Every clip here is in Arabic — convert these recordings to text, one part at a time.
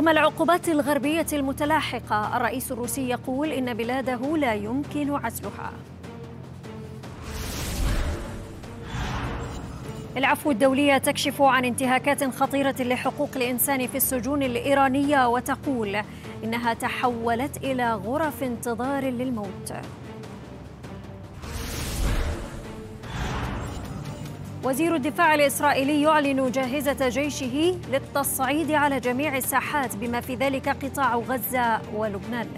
رغم العقوبات الغربية المتلاحقة الرئيس الروسي يقول إن بلاده لا يمكن عزلها العفو الدولية تكشف عن انتهاكات خطيرة لحقوق الإنسان في السجون الإيرانية وتقول إنها تحولت إلى غرف انتظار للموت وزير الدفاع الإسرائيلي يعلن جاهزة جيشه للتصعيد على جميع الساحات بما في ذلك قطاع غزة ولبنان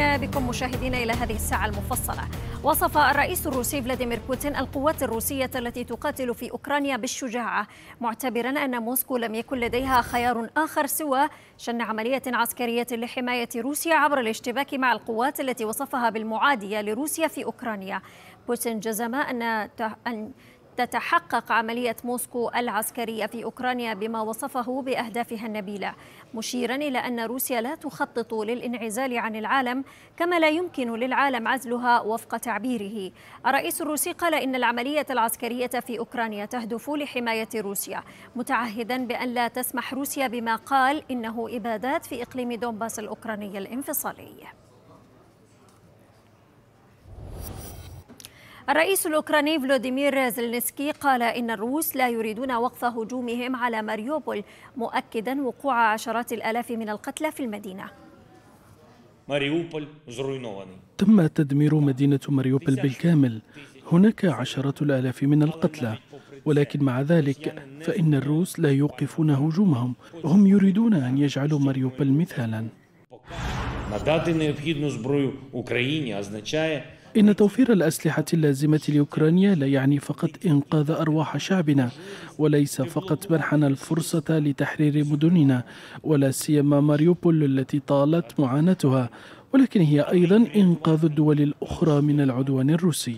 اهلا بكم مشاهدينا الى هذه الساعه المفصله وصف الرئيس الروسي فلاديمير بوتين القوات الروسيه التي تقاتل في اوكرانيا بالشجاعه معتبرا ان موسكو لم يكن لديها خيار اخر سوى شن عمليه عسكريه لحمايه روسيا عبر الاشتباك مع القوات التي وصفها بالمعاديه لروسيا في اوكرانيا بوتين جزم ان تتحقق عملية موسكو العسكرية في أوكرانيا بما وصفه بأهدافها النبيلة مشيرا إلى أن روسيا لا تخطط للانعزال عن العالم كما لا يمكن للعالم عزلها وفق تعبيره الرئيس الروسي قال إن العملية العسكرية في أوكرانيا تهدف لحماية روسيا متعهدا بأن لا تسمح روسيا بما قال إنه إبادات في إقليم دونباس الأوكراني الانفصالي الرئيس الأوكراني فلوديمير زلنسكي قال إن الروس لا يريدون وقف هجومهم على ماريوبول مؤكدا وقوع عشرات الآلاف من القتلى في المدينة تم تدمير مدينة ماريوبل بالكامل هناك عشرات الآلاف من القتلى ولكن مع ذلك فإن الروس لا يوقفون هجومهم هم يريدون أن يجعلوا ماريوبل مثالا إن توفير الأسلحة اللازمة لأوكرانيا لا يعني فقط إنقاذ أرواح شعبنا وليس فقط منحنا الفرصة لتحرير مدننا ولا سيما ماريوبول التي طالت معاناتها ولكن هي أيضا إنقاذ الدول الأخرى من العدوان الروسي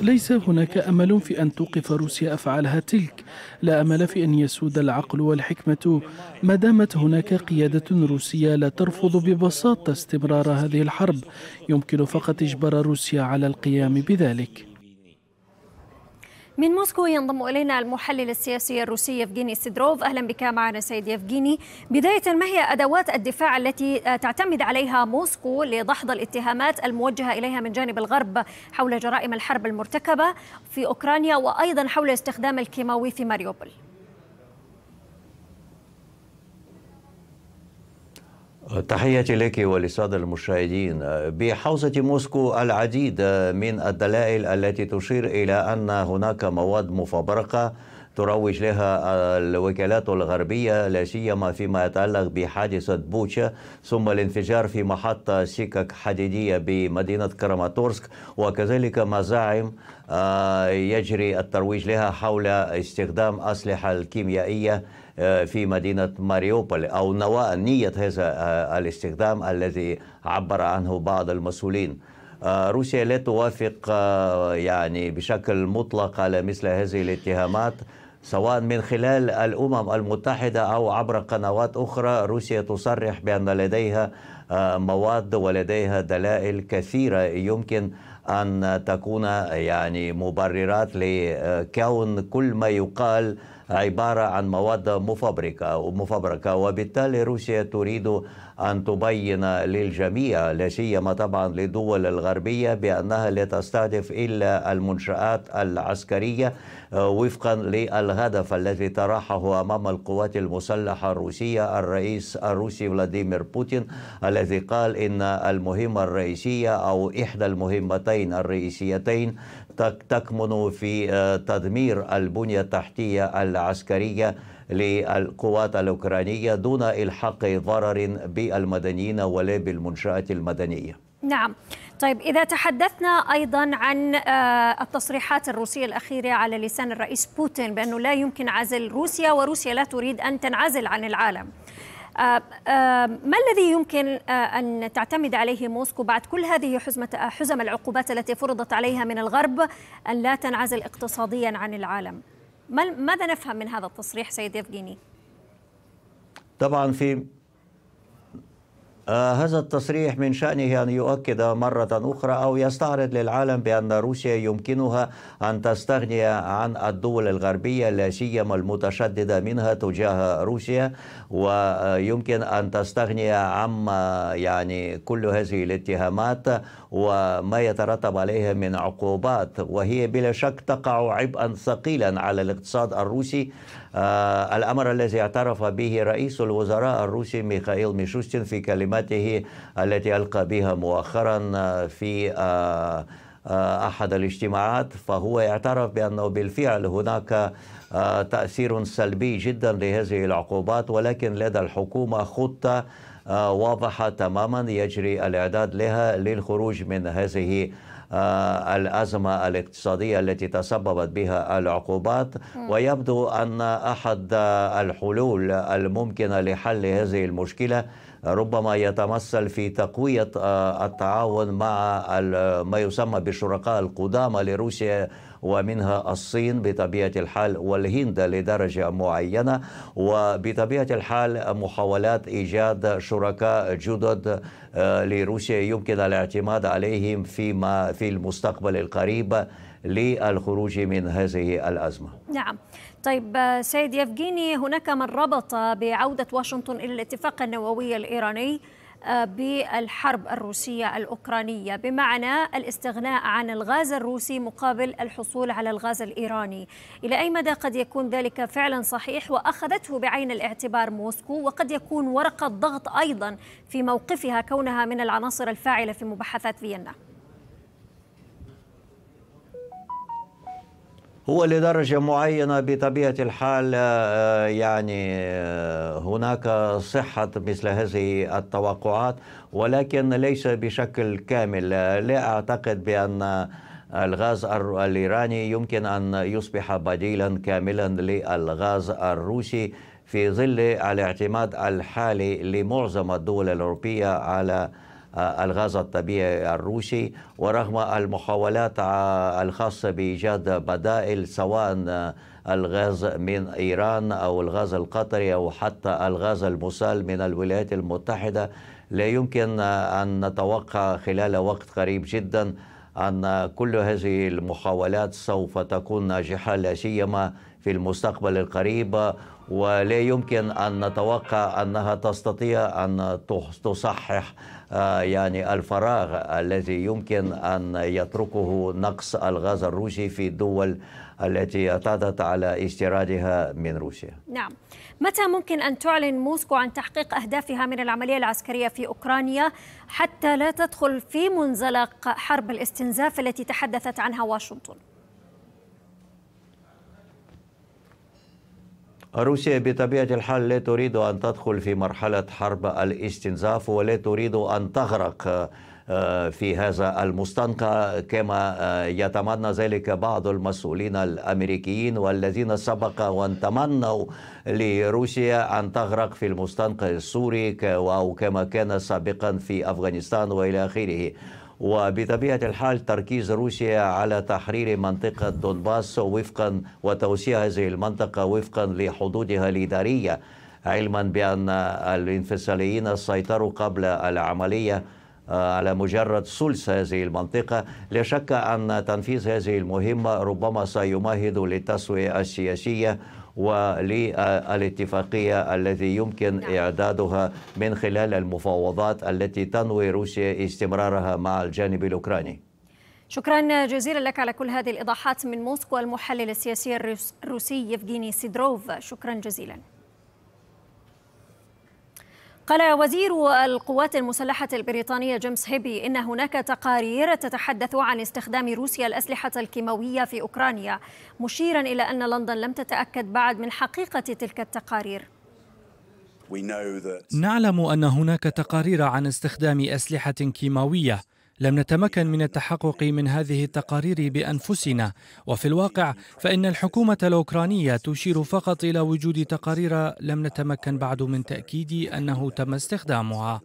ليس هناك امل في ان توقف روسيا افعالها تلك لا امل في ان يسود العقل والحكمه ما دامت هناك قياده روسيه لا ترفض ببساطه استمرار هذه الحرب يمكن فقط اجبار روسيا على القيام بذلك من موسكو ينضم إلينا المحلل السياسي الروسي يفجيني سيدروف أهلا بك معنا سيد يفجيني بداية ما هي أدوات الدفاع التي تعتمد عليها موسكو لدحض الاتهامات الموجهة إليها من جانب الغرب حول جرائم الحرب المرتكبة في أوكرانيا وأيضا حول استخدام الكيماوي في ماريوبول؟ تحياتي لك وللسادة المشاهدين بحوزة موسكو العديد من الدلائل التي تشير إلى أن هناك مواد مفبركة تروج لها الوكالات الغربية لا سيما فيما يتعلق بحادثة بوتشا ثم الانفجار في محطة سكك حديدية بمدينة كراماتورسك وكذلك مزاعم آه، يجري الترويج لها حول استخدام أسلحة الكيميائية آه، في مدينة ماريوبول أو نواة نية هذا آه، الاستخدام الذي عبر عنه بعض المسؤولين روسيا لا توافق يعني بشكل مطلق على مثل هذه الاتهامات سواء من خلال الامم المتحده او عبر قنوات اخرى روسيا تصرح بان لديها آه، مواد ولديها دلائل كثيره يمكن ان تكون يعني مبررات لكون كل ما يقال عبارة عن مواد مفبركة ومفبركة وبالتالي روسيا تريد أن تبين للجميع لا سيما طبعا للدول الغربية بأنها لا تستهدف إلا المنشآت العسكرية آه، وفقا للهدف الذي طرحه أمام القوات المسلحة الروسية الرئيس الروسي فلاديمير بوتين الذي قال إن المهمة الرئيسية أو إحدى المهمتين الرئيسيتين تكمن في آه، تدمير البنية التحتية العسكرية للقوات الأوكرانية دون إلحاق ضرر بالمدنيين ولا بالمنشآت المدنية نعم طيب إذا تحدثنا أيضا عن آه، التصريحات الروسية الأخيرة على لسان الرئيس بوتين بأنه لا يمكن عزل روسيا وروسيا لا تريد أن تنعزل عن العالم آه، آه، ما الذي يمكن آه، أن تعتمد عليه موسكو بعد كل هذه حزمة حزم العقوبات التي فرضت عليها من الغرب أن لا تنعزل اقتصاديا عن العالم ماذا نفهم من هذا التصريح سيد يفجيني؟ طبعا في آه، هذا التصريح من شأنه أن يؤكد مرة أخرى أو يستعرض للعالم بأن روسيا يمكنها أن تستغني عن الدول الغربية لا سيما المتشددة منها تجاه روسيا ويمكن أن تستغني عما يعني كل هذه الاتهامات وما يترتب عليها من عقوبات وهي بلا شك تقع عبئا ثقيلا على الاقتصاد الروسي آه، الأمر الذي اعترف به رئيس الوزراء الروسي ميخائيل ميشوستين في كلماته التي ألقى بها مؤخرا آه، في آه، أحد الاجتماعات فهو اعترف بأنه بالفعل هناك تأثير سلبي جدا لهذه العقوبات ولكن لدى الحكومة خطة واضحة تماما يجري الإعداد لها للخروج من هذه آه، الأزمة الاقتصادية التي تسببت بها العقوبات ويبدو أن أحد الحلول الممكنة لحل هذه المشكلة ربما يتمثل في تقوية آه، التعاون مع ما يسمى بالشركاء القدامى لروسيا ومنها الصين بطبيعة الحال والهند لدرجة معينة وبطبيعة الحال محاولات إيجاد شركاء جدد آه، لروسيا يمكن الاعتماد عليهم فيما في المستقبل القريب للخروج من هذه الأزمة نعم طيب آه، سيد يفجيني هناك من ربط بعودة واشنطن إلى الاتفاق النووي الإيراني بالحرب الروسية الأوكرانية بمعنى الاستغناء عن الغاز الروسي مقابل الحصول على الغاز الإيراني إلى أي مدى قد يكون ذلك فعلا صحيح وأخذته بعين الاعتبار موسكو وقد يكون ورقة ضغط أيضا في موقفها كونها من العناصر الفاعلة في مباحثات فيينا هو لدرجة معينة بطبيعة الحال آه، آه، يعني آه، هناك صحة مثل هذه التوقعات ولكن ليس بشكل كامل لا أعتقد بأن الغاز الإيراني يمكن أن يصبح بديلا كاملا للغاز الروسي في ظل الاعتماد الحالي لمعظم الدول الأوروبية على آه، الغاز الطبيعي الروسي ورغم المحاولات آه، الخاصة بإيجاد بدائل سواء آه، الغاز من إيران أو الغاز القطري أو حتى الغاز المسال من الولايات المتحدة لا يمكن أن نتوقع خلال وقت قريب جدا أن كل هذه المحاولات سوف تكون ناجحة لا سيما في المستقبل القريب ولا يمكن أن نتوقع أنها تستطيع أن تصحح آه، يعني الفراغ الذي يمكن أن يتركه نقص الغاز الروسي في الدول التي اعتادت على استيرادها من روسيا نعم متى ممكن أن تعلن موسكو عن تحقيق أهدافها من العملية العسكرية في أوكرانيا حتى لا تدخل في منزلق حرب الاستنزاف التي تحدثت عنها واشنطن روسيا بطبيعة الحال لا تريد أن تدخل في مرحلة حرب الاستنزاف ولا تريد أن تغرق آه، في هذا المستنقع كما آه، يتمنى ذلك بعض المسؤولين الامريكيين والذين سبق وان تمنوا لروسيا ان تغرق في المستنقع السوري او كما كان سابقا في افغانستان والى اخره. وبطبيعة الحال تركيز روسيا على تحرير منطقة دونباس وفقا وتوسيع هذه المنطقة وفقا لحدودها الإدارية علما بأن الانفصاليين سيطروا قبل العملية آه، على مجرد ثلث هذه المنطقة لا شك أن تنفيذ هذه المهمة ربما سيمهد للتسوية السياسية وللاتفاقية التي يمكن نعم. إعدادها من خلال المفاوضات التي تنوي روسيا استمرارها مع الجانب الأوكراني شكرا جزيلا لك على كل هذه الإيضاحات من موسكو المحلل السياسي الروسي يفغيني سيدروف شكرا جزيلا قال وزير القوات المسلحة البريطانية جيمس هيبي إن هناك تقارير تتحدث عن استخدام روسيا الأسلحة الكيماوية في أوكرانيا مشيرا إلى أن لندن لم تتأكد بعد من حقيقة تلك التقارير نعلم أن هناك تقارير عن استخدام أسلحة كيماوية لم نتمكن من التحقق من هذه التقارير بانفسنا وفي الواقع فان الحكومه الاوكرانيه تشير فقط الى وجود تقارير لم نتمكن بعد من تاكيد انه تم استخدامها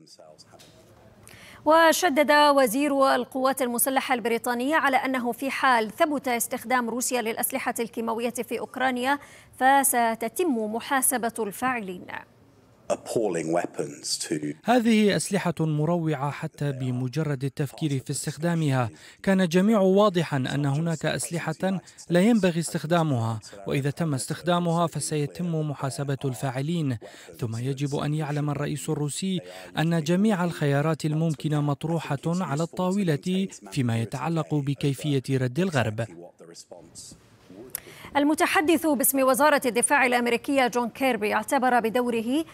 وشدد وزير القوات المسلحة البريطانية على أنه في حال ثبت استخدام روسيا للأسلحة الكيماوية في أوكرانيا فستتم محاسبة الفاعلين هذه أسلحة مروعة حتى بمجرد التفكير في استخدامها كان الجميع واضحا أن هناك أسلحة لا ينبغي استخدامها وإذا تم استخدامها فسيتم محاسبة الفاعلين ثم يجب أن يعلم الرئيس الروسي أن جميع الخيارات الممكنة مطروحة على الطاولة فيما يتعلق بكيفية رد الغرب المتحدث باسم وزارة الدفاع الأمريكية جون كيربي اعتبر بدوره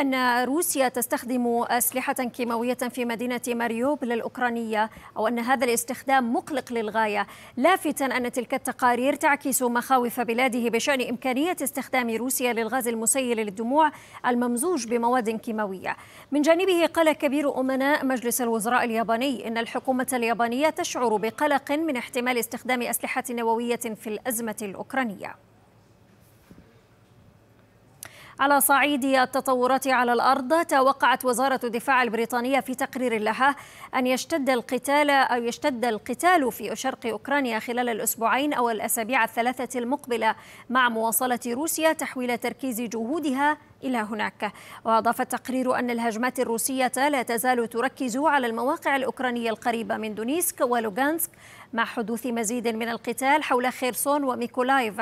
أن روسيا تستخدم أسلحة كيماوية في مدينة ماريوبل الأوكرانية أو أن هذا الاستخدام مقلق للغاية لافتا أن تلك التقارير تعكس مخاوف بلاده بشأن إمكانية استخدام روسيا للغاز المسيل للدموع الممزوج بمواد كيماوية من جانبه قال كبير أمناء مجلس الوزراء الياباني إن الحكومة اليابانية تشعر بقلق من احتمال استخدام أسلحة نووية في الأزمة الأوكرانية على صعيد التطورات على الأرض توقعت وزارة الدفاع البريطانية في تقرير لها أن يشتد القتال أو يشتد القتال في شرق أوكرانيا خلال الأسبوعين أو الأسابيع الثلاثة المقبلة مع مواصلة روسيا تحويل تركيز جهودها إلى هناك وأضاف التقرير أن الهجمات الروسية لا تزال تركز على المواقع الأوكرانية القريبة من دونيسك ولوغانسك مع حدوث مزيد من القتال حول خيرسون وميكولايف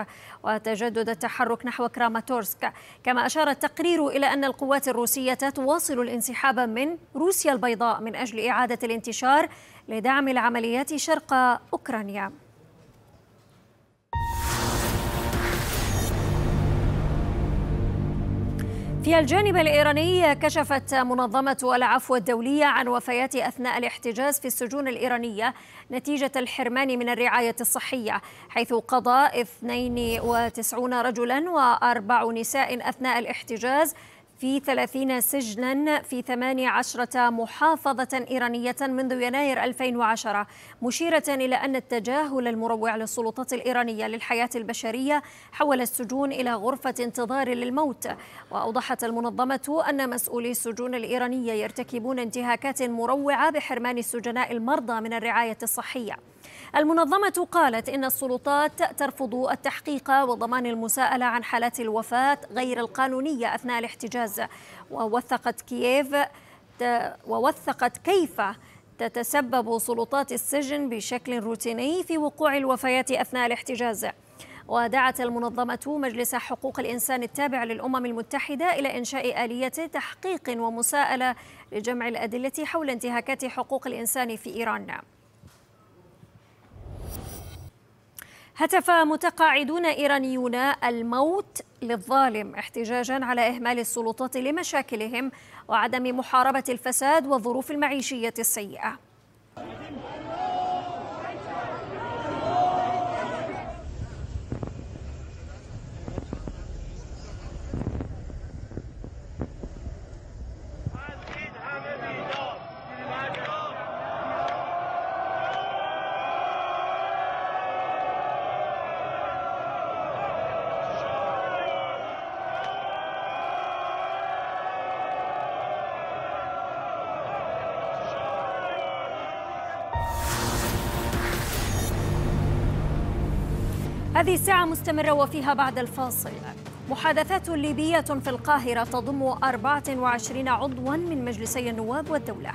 وتجدد التحرك نحو كراماتورسك كما أشار التقرير إلى أن القوات الروسية تواصل الانسحاب من روسيا البيضاء من أجل إعادة الانتشار لدعم العمليات شرق أوكرانيا في الجانب الإيراني كشفت منظمة العفو الدولية عن وفيات أثناء الاحتجاز في السجون الإيرانية نتيجة الحرمان من الرعاية الصحية حيث قضى 92 رجلا وأربع نساء أثناء الاحتجاز في 30 سجنا في 18 محافظة إيرانية منذ يناير 2010 مشيرة إلى أن التجاهل المروع للسلطات الإيرانية للحياة البشرية حول السجون إلى غرفة انتظار للموت وأوضحت المنظمة أن مسؤولي السجون الإيرانية يرتكبون انتهاكات مروعة بحرمان السجناء المرضى من الرعاية الصحية المنظمة قالت إن السلطات ترفض التحقيق وضمان المساءلة عن حالات الوفاة غير القانونية أثناء الاحتجاز ووثقت كييف ووثقت كيف تتسبب سلطات السجن بشكل روتيني في وقوع الوفيات أثناء الاحتجاز ودعت المنظمة مجلس حقوق الإنسان التابع للأمم المتحدة إلى إنشاء آلية تحقيق ومساءلة لجمع الأدلة حول انتهاكات حقوق الإنسان في إيران هتف متقاعدون ايرانيون الموت للظالم احتجاجا على اهمال السلطات لمشاكلهم وعدم محاربه الفساد والظروف المعيشيه السيئه هذه الساعة مستمرة وفيها بعد الفاصل محادثات ليبية في القاهرة تضم 24 عضوا من مجلسي النواب والدولة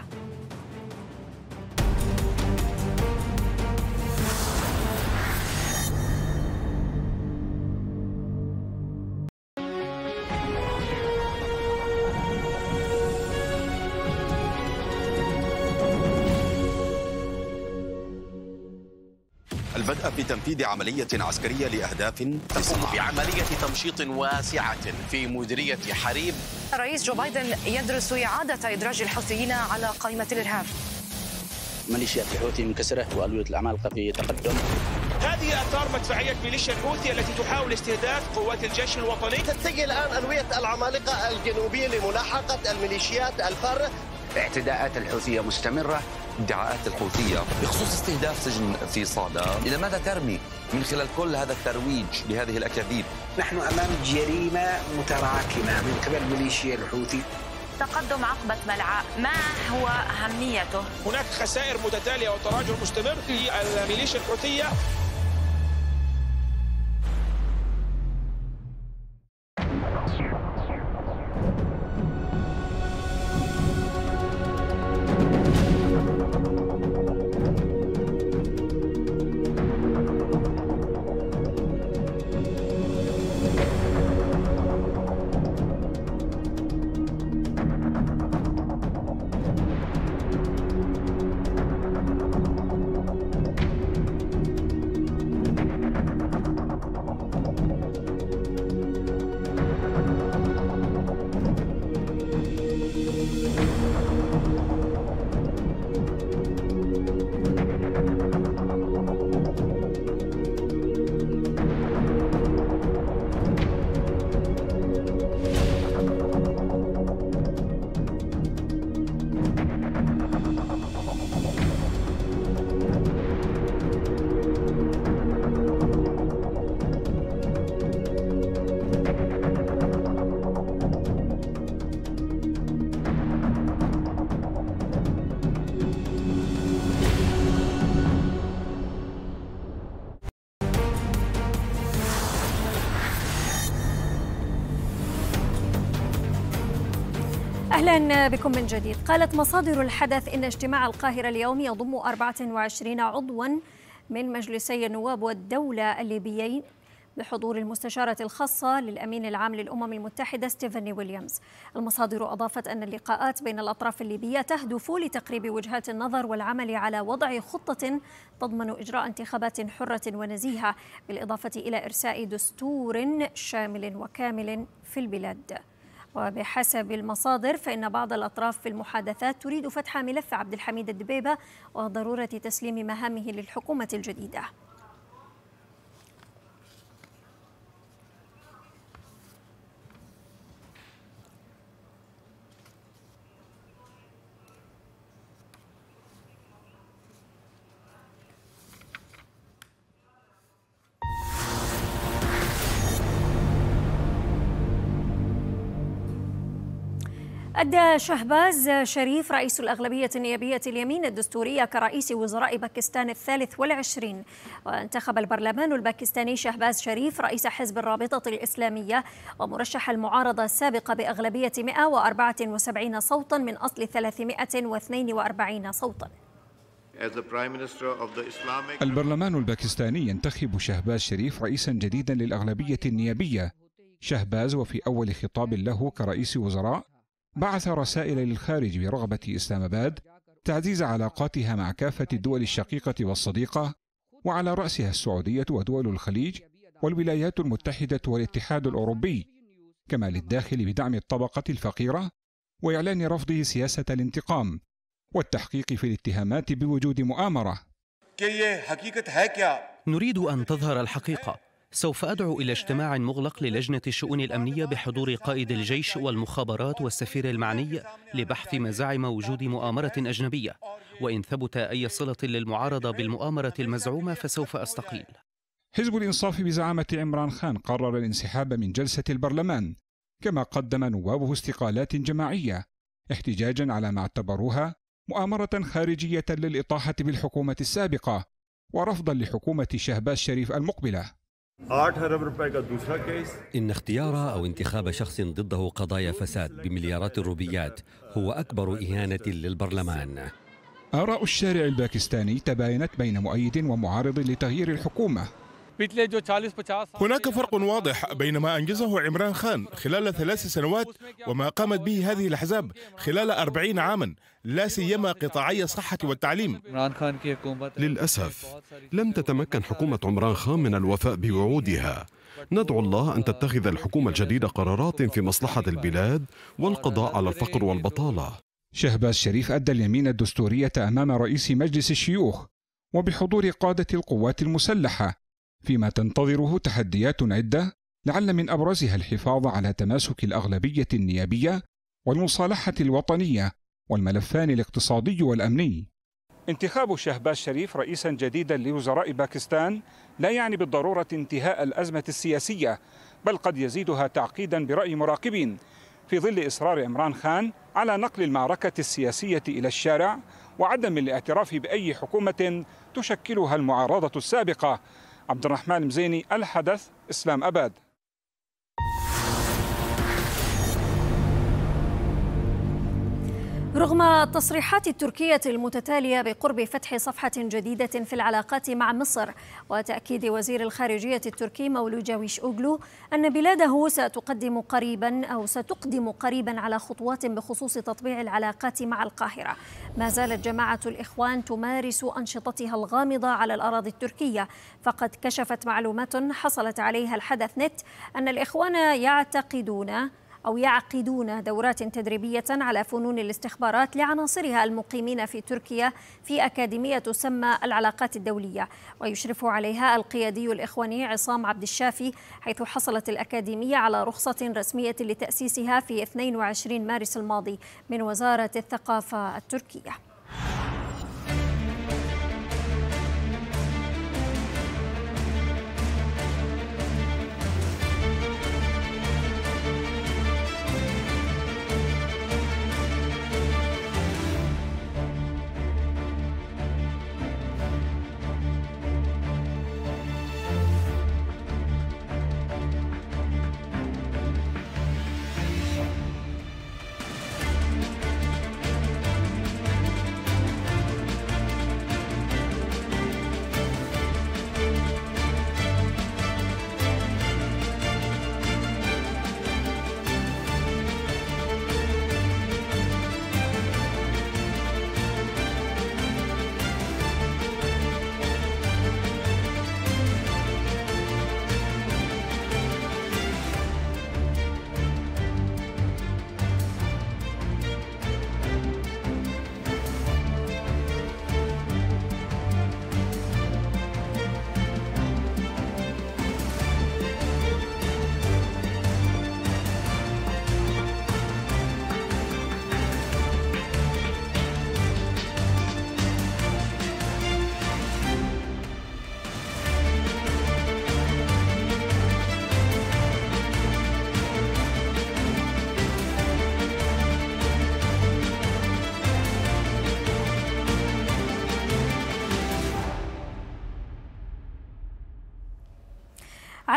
تنفيذ عملية عسكرية لأهداف تقوم بعملية تمشيط واسعة في مديرية حريب رئيس جو بايدن يدرس إعادة إدراج الحوثيين على قائمة الإرهاب ميليشيات الحوثي منكسرة وألوية العمالقة في تقدم هذه اثار مدفعيه ميليشيا الحوثي التي تحاول استهداف قوات الجيش الوطني تتجه الان الويه العمالقه الجنوبيه لملاحقه الميليشيات الفار اعتداءات الحوثيه مستمره ادعاءات الحوثية بخصوص استهداف سجن في صادا إلى ماذا ترمي من خلال كل هذا الترويج لهذه الأكاذيب نحن أمام جريمة متراكمة من قبل ميليشيا الحوثي تقدم عقبة ملعاء ما هو أهميته؟ هناك خسائر متتالية وتراجع مستمر في الميليشيا الحوثية Thank you. أهلا بكم من جديد قالت مصادر الحدث إن اجتماع القاهرة اليوم يضم 24 عضوا من مجلسي النواب والدولة الليبيين بحضور المستشارة الخاصة للأمين العام للأمم المتحدة ستيفاني ويليامز المصادر أضافت أن اللقاءات بين الأطراف الليبية تهدف لتقريب وجهات النظر والعمل على وضع خطة تضمن إجراء انتخابات حرة ونزيهة بالإضافة إلى إرساء دستور شامل وكامل في البلاد وبحسب المصادر فإن بعض الأطراف في المحادثات تريد فتح ملف عبد الحميد الدبيبة وضرورة تسليم مهامه للحكومة الجديدة أدى شهباز شريف رئيس الأغلبية النيابية اليمين الدستورية كرئيس وزراء باكستان الثالث والعشرين وانتخب البرلمان الباكستاني شهباز شريف رئيس حزب الرابطة الإسلامية ومرشح المعارضة السابقة بأغلبية 174 صوتا من أصل 342 صوتا البرلمان الباكستاني ينتخب شهباز شريف رئيسا جديدا للأغلبية النيابية شهباز وفي أول خطاب له كرئيس وزراء بعث رسائل للخارج برغبة إسلام آباد تعزيز علاقاتها مع كافة الدول الشقيقة والصديقة وعلى رأسها السعودية ودول الخليج والولايات المتحدة والاتحاد الأوروبي كما للداخل بدعم الطبقة الفقيرة وإعلان رفضه سياسة الانتقام والتحقيق في الاتهامات بوجود مؤامرة نريد أن تظهر الحقيقة سوف أدعو إلى اجتماع مغلق للجنة الشؤون الأمنية بحضور قائد الجيش والمخابرات والسفير المعني لبحث ما زعم وجود مؤامرة أجنبية وإن ثبت أي صلة للمعارضة بالمؤامرة المزعومة فسوف أستقيل حزب الإنصاف بزعامة عمران خان قرر الانسحاب من جلسة البرلمان كما قدم نوابه استقالات جماعية احتجاجا على ما اعتبروها مؤامرة خارجية للإطاحة بالحكومة السابقة ورفضا لحكومة شهباز شريف المقبله إن اختيار أو انتخاب شخص ضده قضايا فساد بمليارات الروبيات هو أكبر إهانة للبرلمان آراء الشارع الباكستاني تباينت بين مؤيد ومعارض لتغيير الحكومة هناك فرق واضح بين ما أنجزه عمران خان خلال ثلاث سنوات وما قامت به هذه الأحزاب خلال أربعين عاما لا سيما قطاعي الصحة والتعليم للأسف لم تتمكن حكومة عمران خان من الوفاء بوعودها ندعو الله أن تتخذ الحكومة الجديدة قرارات في مصلحة البلاد والقضاء على الفقر والبطالة شهباز شريف أدى اليمين الدستورية أمام رئيس مجلس الشيوخ وبحضور قادة القوات المسلحة فيما تنتظره تحديات عدة لعل من أبرزها الحفاظ على تماسك الأغلبية النيابية والمصالحة الوطنية والملفان الاقتصادي والأمني انتخاب شهباز شريف رئيسا جديدا لوزراء باكستان لا يعني بالضرورة انتهاء الأزمة السياسية بل قد يزيدها تعقيدا برأي مراقبين في ظل إصرار عمران خان على نقل المعركة السياسية إلى الشارع وعدم الاعتراف بأي حكومة تشكلها المعارضة السابقة عبد الرحمن مزيني الحدث إسلام أباد رغم التصريحات التركية المتتالية بقرب فتح صفحة جديدة في العلاقات مع مصر وتأكيد وزير الخارجية التركي مولو جاويش أوغلو أن بلاده ستقدم قريبا أو ستقدم قريبا على خطوات بخصوص تطبيع العلاقات مع القاهرة ما زالت جماعة الإخوان تمارس أنشطتها الغامضة على الأراضي التركية فقد كشفت معلومات حصلت عليها الحدث نت أن الإخوان يعتقدون أو يعقدون دورات تدريبية على فنون الاستخبارات لعناصرها المقيمين في تركيا في أكاديمية تسمى العلاقات الدولية ويشرف عليها القيادي الإخواني عصام عبد الشافي حيث حصلت الأكاديمية على رخصة رسمية لتأسيسها في 22 مارس الماضي من وزارة الثقافة التركية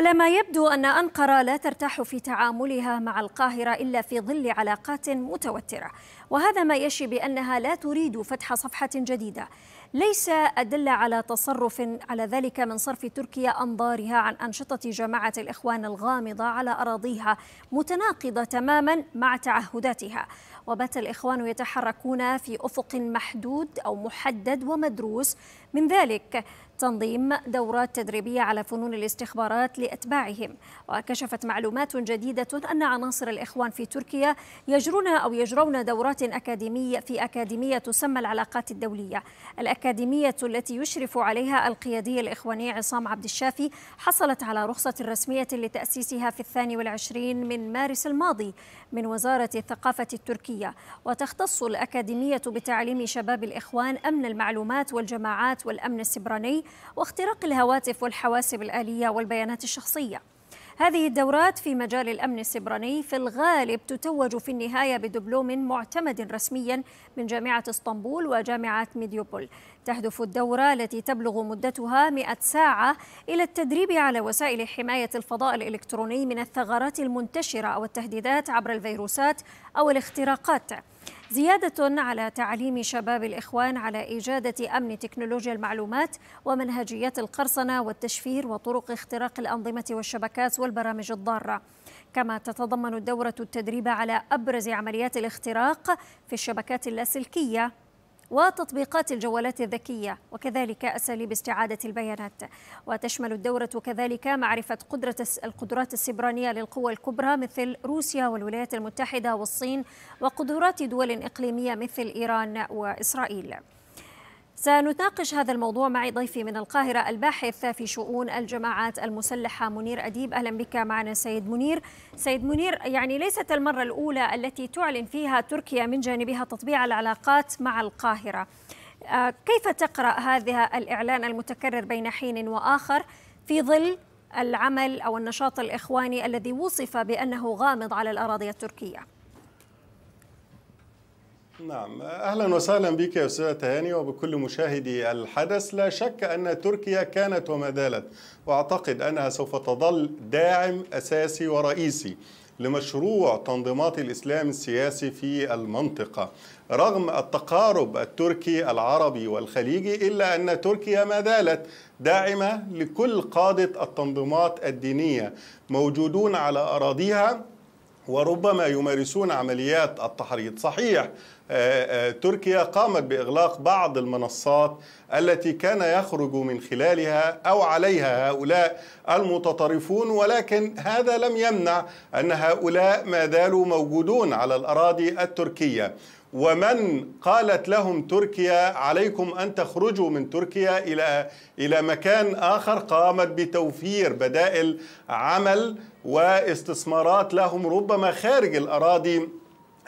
على ما يبدو أن أنقرة لا ترتاح في تعاملها مع القاهرة إلا في ظل علاقات متوترة وهذا ما يشي بأنها لا تريد فتح صفحة جديدة ليس أدل على تصرف على ذلك من صرف تركيا أنظارها عن أنشطة جماعة الإخوان الغامضة على أراضيها متناقضة تماما مع تعهداتها وبات الإخوان يتحركون في أفق محدود أو محدد ومدروس من ذلك تنظيم دورات تدريبية على فنون الاستخبارات لأتباعهم وكشفت معلومات جديدة أن عناصر الإخوان في تركيا يجرون أو يجرون دورات أكاديمية في أكاديمية تسمى العلاقات الدولية الأكاديمية التي يشرف عليها القيادي الإخواني عصام عبد الشافي حصلت على رخصة رسمية لتأسيسها في الثاني والعشرين من مارس الماضي من وزارة الثقافة التركية وتختص الأكاديمية بتعليم شباب الإخوان أمن المعلومات والجماعات والأمن السبراني واختراق الهواتف والحواسب الآلية والبيانات الشخصية هذه الدورات في مجال الأمن السبراني في الغالب تتوج في النهاية بدبلوم معتمد رسميا من جامعة اسطنبول وجامعة ميديوبول تهدف الدورة التي تبلغ مدتها 100 ساعة إلى التدريب على وسائل حماية الفضاء الإلكتروني من الثغرات المنتشرة أو التهديدات عبر الفيروسات أو الاختراقات زيادة على تعليم شباب الإخوان على إيجادة أمن تكنولوجيا المعلومات ومنهجيات القرصنة والتشفير وطرق اختراق الأنظمة والشبكات والبرامج الضارة كما تتضمن الدورة التدريب على أبرز عمليات الاختراق في الشبكات اللاسلكية وتطبيقات الجوالات الذكية وكذلك أساليب استعادة البيانات وتشمل الدورة كذلك معرفة قدرة القدرات السبرانية للقوى الكبرى مثل روسيا والولايات المتحدة والصين وقدرات دول إقليمية مثل إيران وإسرائيل سنناقش هذا الموضوع معي ضيفي من القاهرة الباحث في شؤون الجماعات المسلحة منير أديب أهلا بك معنا سيد منير سيد منير يعني ليست المرة الأولى التي تعلن فيها تركيا من جانبها تطبيع العلاقات مع القاهرة آه، كيف تقرأ هذا الإعلان المتكرر بين حين وآخر في ظل العمل أو النشاط الإخواني الذي وصف بأنه غامض على الأراضي التركية؟ نعم أهلا وسهلا بك يا أستاذ تهاني وبكل مشاهدي الحدث لا شك أن تركيا كانت وما زالت وأعتقد أنها سوف تظل داعم أساسي ورئيسي لمشروع تنظيمات الإسلام السياسي في المنطقة رغم التقارب التركي العربي والخليجي إلا أن تركيا ما زالت داعمة لكل قادة التنظيمات الدينية موجودون على أراضيها وربما يمارسون عمليات التحريض صحيح آه، آه، تركيا قامت باغلاق بعض المنصات التي كان يخرج من خلالها او عليها هؤلاء المتطرفون ولكن هذا لم يمنع ان هؤلاء ما زالوا موجودون على الاراضي التركيه ومن قالت لهم تركيا عليكم ان تخرجوا من تركيا الى الى مكان اخر قامت بتوفير بدائل عمل واستثمارات لهم ربما خارج الاراضي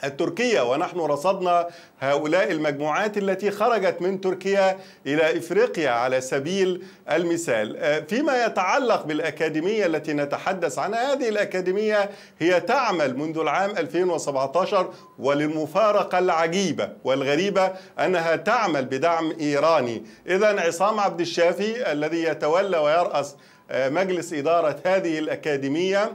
التركية ونحن رصدنا هؤلاء المجموعات التي خرجت من تركيا إلى إفريقيا على سبيل المثال آه، فيما يتعلق بالأكاديمية التي نتحدث عنها هذه الأكاديمية هي تعمل منذ العام 2017 وللمفارقة العجيبة والغريبة أنها تعمل بدعم إيراني إذا عصام عبد الشافي الذي يتولى ويرأس آه، مجلس إدارة هذه الأكاديمية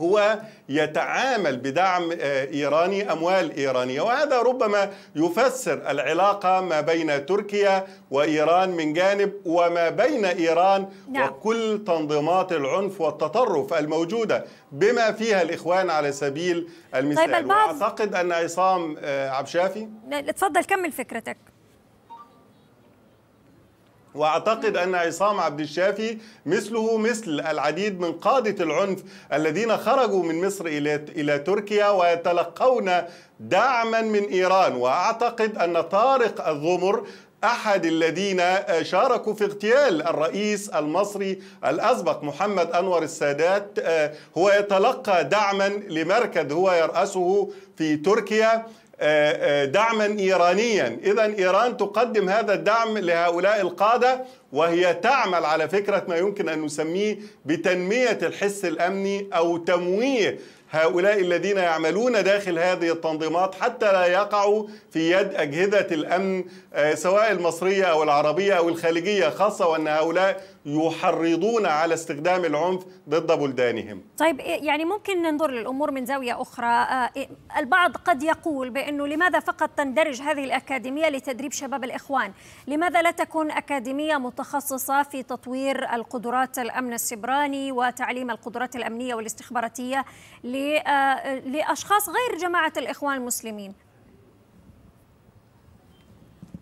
هو يتعامل بدعم آه، ايراني اموال ايرانيه وهذا ربما يفسر العلاقه ما بين تركيا وايران من جانب وما بين ايران نعم. وكل تنظيمات العنف والتطرف الموجوده بما فيها الاخوان على سبيل المثال طيب البعض... اعتقد ان عصام آه، عبد الشافي اتفضل كمل فكرتك واعتقد ان عصام عبد الشافي مثله مثل العديد من قاده العنف الذين خرجوا من مصر الى الى تركيا ويتلقون دعما من ايران واعتقد ان طارق الظمر احد الذين شاركوا في اغتيال الرئيس المصري الاسبق محمد انور السادات آه، هو يتلقى دعما لمركز هو يراسه في تركيا آه، آه، دعما ايرانيا اذا ايران تقدم هذا الدعم لهؤلاء القاده وهي تعمل على فكره ما يمكن ان نسميه بتنميه الحس الامني او تمويه هؤلاء الذين يعملون داخل هذه التنظيمات حتى لا يقعوا في يد أجهزة الأمن آه، سواء المصرية أو العربية أو الخليجية خاصة وأن هؤلاء يحرضون على استخدام العنف ضد بلدانهم طيب إيه، يعني ممكن ننظر للأمور من زاوية أخرى آه، إيه، البعض قد يقول بأنه لماذا فقط تندرج هذه الأكاديمية لتدريب شباب الإخوان لماذا لا تكون أكاديمية متخصصة في تطوير القدرات الأمن السبراني وتعليم القدرات الأمنية والاستخباراتية لأشخاص غير جماعة الإخوان المسلمين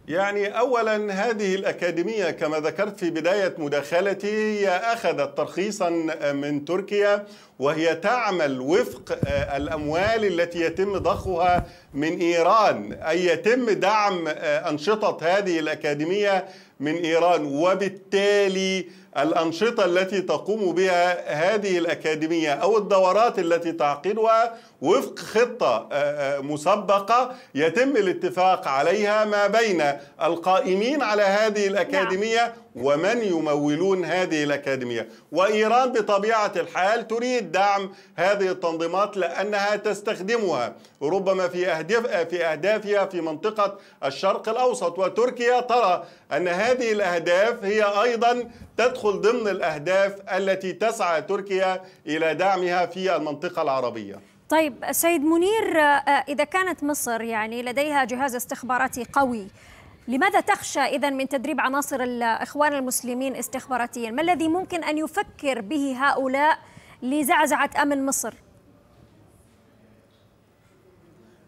يعني اولا هذه الاكاديميه كما ذكرت في بدايه مداخلتي هي اخذت ترخيصا من تركيا وهي تعمل وفق آه، الاموال التي يتم ضخها من ايران اي يتم دعم آه، انشطه هذه الاكاديميه من ايران وبالتالي الأنشطة التي تقوم بها هذه الأكاديمية أو الدورات التي تعقدها وفق خطة آه، آه، مسبقة يتم الاتفاق عليها ما بين القائمين على هذه الأكاديمية نعم. ومن يمولون هذه الأكاديمية وإيران بطبيعة الحال تريد دعم هذه التنظيمات لأنها تستخدمها ربما في, أهداف في أهدافها في منطقة الشرق الأوسط وتركيا ترى أن هذه الأهداف هي أيضا تدخل ضمن الأهداف التي تسعى تركيا إلى دعمها في المنطقة العربية طيب سيد منير آه، إذا كانت مصر يعني لديها جهاز استخباراتي قوي لماذا تخشى إذا من تدريب عناصر الإخوان المسلمين استخباراتيا ما الذي ممكن أن يفكر به هؤلاء لزعزعة أمن مصر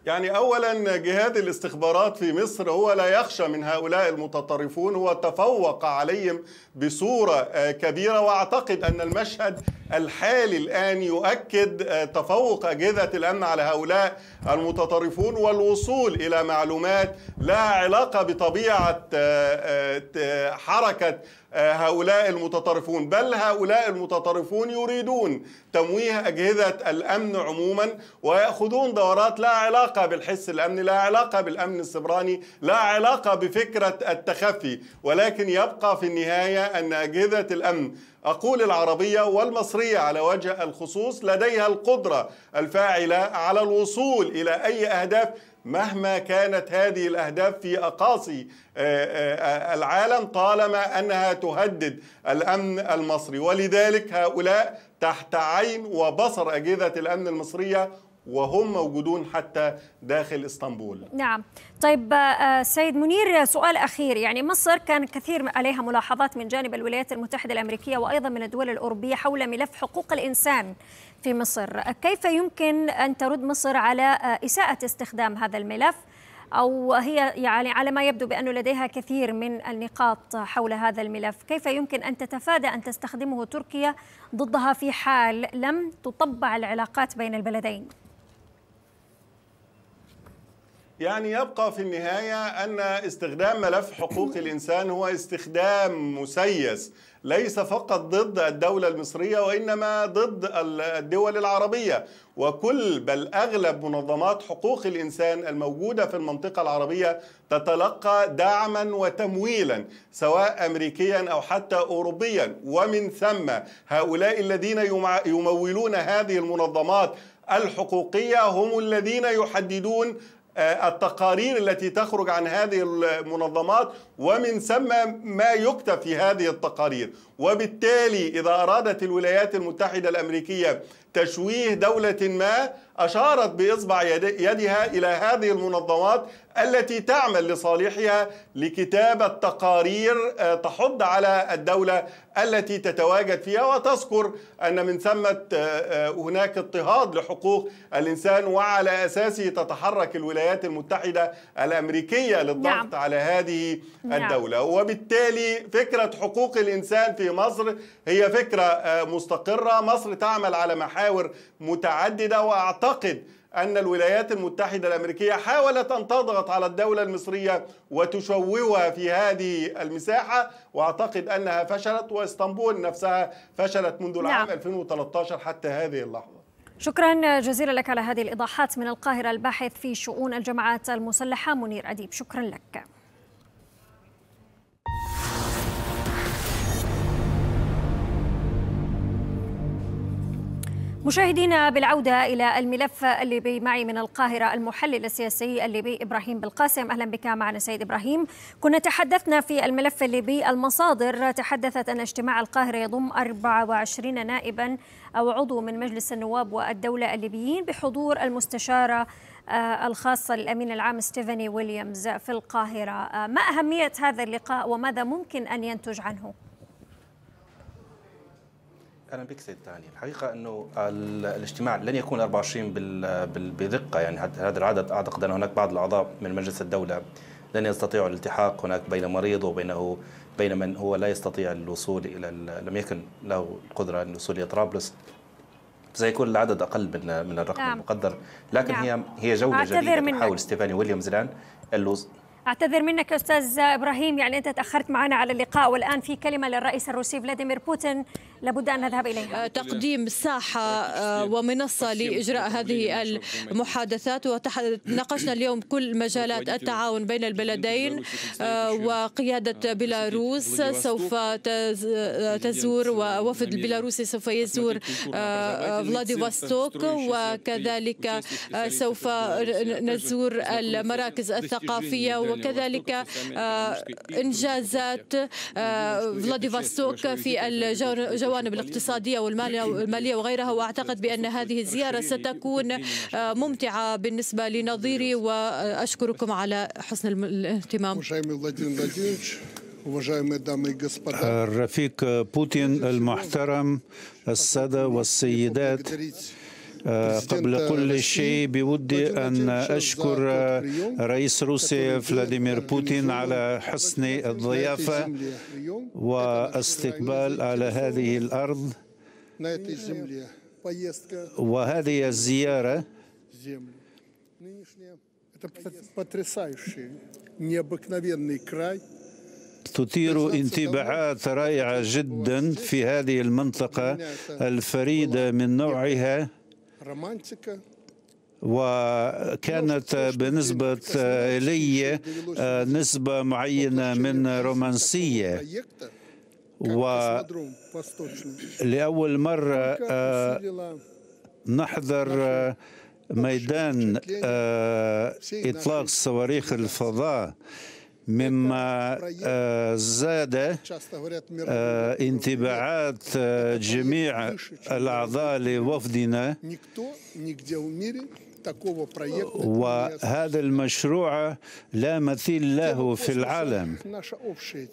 يعني اولا جهاد الاستخبارات في مصر هو لا يخشى من هؤلاء المتطرفون هو تفوق عليهم بصوره آه، كبيره واعتقد ان المشهد الحالي الآن يؤكد آه، تفوق أجهزة الأمن على هؤلاء المتطرفون والوصول إلى معلومات لا علاقة بطبيعة آه، آه، حركة هؤلاء المتطرفون بل هؤلاء المتطرفون يريدون تمويه أجهزة الأمن عموما ويأخذون دورات لا علاقة بالحس الأمني لا علاقة بالأمن السبراني لا علاقة بفكرة التخفي ولكن يبقى في النهاية أن أجهزة الأمن أقول العربية والمصرية على وجه الخصوص لديها القدرة الفاعلة على الوصول إلى أي أهداف مهما كانت هذه الأهداف في أقاصي آه، آه، آه، العالم طالما أنها تهدد الأمن المصري ولذلك هؤلاء تحت عين وبصر أجهزة الأمن المصرية وهم موجودون حتى داخل اسطنبول نعم طيب آه، سيد منير سؤال أخير يعني مصر كان كثير عليها ملاحظات من جانب الولايات المتحدة الأمريكية وأيضا من الدول الأوروبية حول ملف حقوق الإنسان في مصر كيف يمكن أن ترد مصر على آه، إساءة استخدام هذا الملف أو هي يعني على ما يبدو بأنه لديها كثير من النقاط حول هذا الملف كيف يمكن أن تتفادى أن تستخدمه تركيا ضدها في حال لم تطبع العلاقات بين البلدين يعني يبقى في النهاية أن استخدام ملف حقوق الإنسان هو استخدام مسيس ليس فقط ضد الدولة المصرية وإنما ضد الدول العربية وكل بل أغلب منظمات حقوق الإنسان الموجودة في المنطقة العربية تتلقى دعما وتمويلا سواء أمريكيا أو حتى أوروبيا ومن ثم هؤلاء الذين يمولون هذه المنظمات الحقوقية هم الذين يحددون آه، التقارير التي تخرج عن هذه المنظمات ومن ثم ما يكتب في هذه التقارير وبالتالي إذا أرادت الولايات المتحدة الأمريكية تشويه دولة ما أشارت بإصبع يدها إلى هذه المنظمات التي تعمل لصالحها لكتابة تقارير آه، تحض على الدولة التي تتواجد فيها وتذكر أن من ثمة آه، آه، هناك اضطهاد لحقوق الإنسان وعلى أساسه تتحرك الولايات المتحدة الأمريكية للضغط نعم. على هذه نعم. الدولة نعم. وبالتالي فكرة حقوق الإنسان في مصر هي فكرة مستقرة مصر تعمل على محاور متعددة وأعتقد أن الولايات المتحدة الأمريكية حاولت أن تضغط على الدولة المصرية وتشوهها في هذه المساحة وأعتقد أنها فشلت وإسطنبول نفسها فشلت منذ العام نعم. 2013 حتى هذه اللحظة شكرا جزيلا لك على هذه الإيضاحات من القاهرة الباحث في شؤون الجماعات المسلحة منير أديب شكرا لك مشاهدينا بالعودة إلى الملف الليبي معي من القاهرة المحلل السياسي الليبي إبراهيم بالقاسم أهلا بك معنا سيد إبراهيم كنا تحدثنا في الملف الليبي المصادر تحدثت أن اجتماع القاهرة يضم 24 نائبا أو عضو من مجلس النواب والدولة الليبيين بحضور المستشارة آه، الخاصة للأمين العام ستيفاني ويليامز في القاهرة آه، ما أهمية هذا اللقاء وماذا ممكن أن ينتج عنه؟ بك سيد الثاني الحقيقة أنه الاجتماع لن يكون 24 بدقة يعني هذا العدد أعتقد أن هناك بعض الأعضاء من مجلس الدولة لن يستطيعوا الالتحاق هناك بين مريض وبينه بين من هو لا يستطيع الوصول إلى لم يكن له القدرة أن الوصول إلى طرابلس سيكون العدد اقل من من الرقم نعم. المقدر لكن نعم. هي هي جوله جديده حول ستيفاني ويليامز الان اعتذر منك استاذ ابراهيم يعني انت تاخرت معنا على اللقاء والان في كلمه للرئيس الروسي فلاديمير بوتين لابد ان نذهب اليها آه، تقديم ساحه آه، ومنصه لاجراء هذه المحادثات وناقشنا اليوم كل مجالات التعاون بين البلدين آه، وقياده بيلاروس سوف تزور ووفد البيلاروسي سوف يزور فلاديفوستوك وكذلك سوف نزور المراكز الثقافيه وكذلك آه، آه، إنجازات آه، فلاديفاستوك في الجوانب الاقتصادية والمالية وغيرها وأعتقد بأن هذه الزيارة ستكون ممتعة بالنسبة لنظيري وأشكركم على حسن الاهتمام الرفيق بوتين المحترم السادة والسيدات آه، قبل آه، كل شيء بودي أن أشكر رئيس روسيا فلاديمير بوتين على حسن الضيافة واستقبال على هذه الأرض وهذه الزيارة نعم. تثير انطباعات رائعة جدا في هذه المنطقة نعم. الفريدة من نوعها وكانت بنسبة لي آه، نسبة معينة من رومانسية ولأول مرة آه، نحضر آه، ميدان إطلاق صواريخ الفضاء مما آه، زاد آه، انتباعات آه، جميع الأعضاء لوفدنا وهذا المشروع لا مثيل له في العالم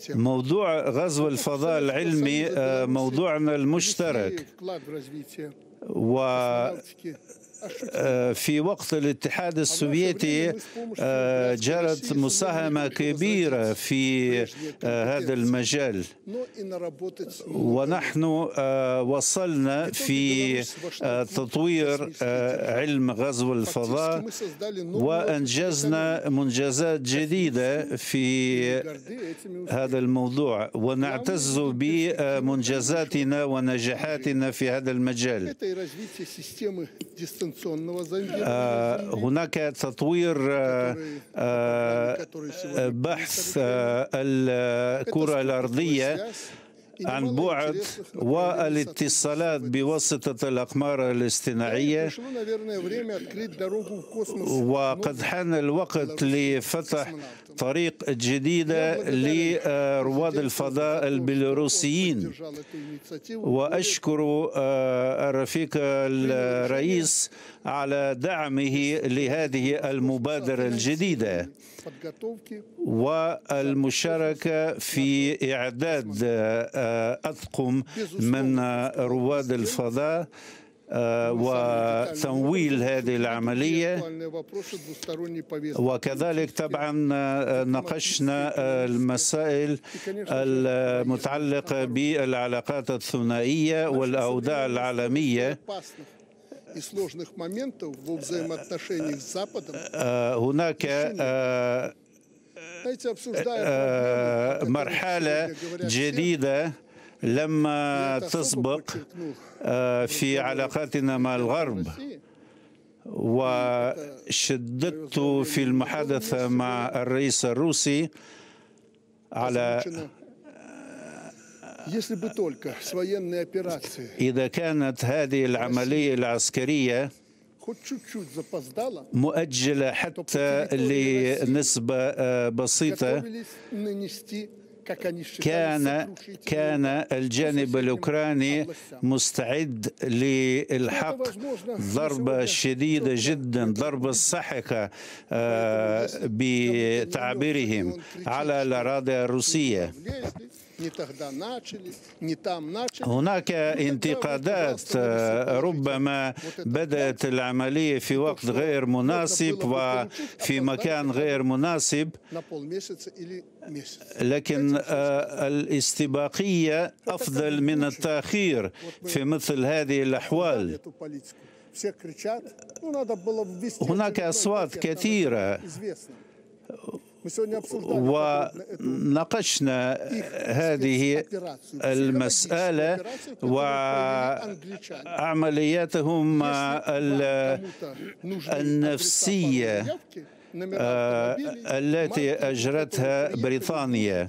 موضوع غزو الفضاء العلمي موضوعنا المشترك و آه، في وقت الاتحاد السوفيتي آه، جرت مساهمة كبيرة في آه، هذا المجال ونحن وصلنا في تطوير علم غزو الفضاء وأنجزنا منجزات جديدة في هذا الموضوع ونعتز بمنجزاتنا ونجاحاتنا في هذا المجال آه، هناك تطوير آه، آه، بحث الكرة الأرضية عن بعد والاتصالات بواسطة الأقمار الاصطناعية وقد حان الوقت لفتح طريق جديدة لرواد الفضاء البيلاروسيين وأشكر الرفيق الرئيس على دعمه لهذه المبادرة الجديدة والمشاركة في إعداد أثقم من آه، رواد الفضاء آه، وتمويل هذه العملية وكذلك طبعا آه، ناقشنا المسائل المتعلقة بالعلاقات الثنائية والأوضاع العالمية هناك آه، آه، مرحلة جديدة لم تسبق آه، في علاقاتنا مع الغرب وشددت أيوة، في المحادثة مع الرئيس الروسي على إذا كانت هذه العملية العسكرية مؤجله حتى لنسبه آه، بسيطه كان كان الجانب الاوكراني مستعد للحق ضربه شديده جدا ضربه ساحقه آه، بتعبيرهم على الاراضي الروسيه هناك انتقادات ربما بدأت العملية في وقت غير مناسب وفي مكان غير مناسب لكن э, الاستباقية أفضل من التأخير في مثل هذه الأحوال هناك أصوات كثيرة وناقشنا هذه المسألة وعملياتهم النفسية التي أجرتها بريطانيا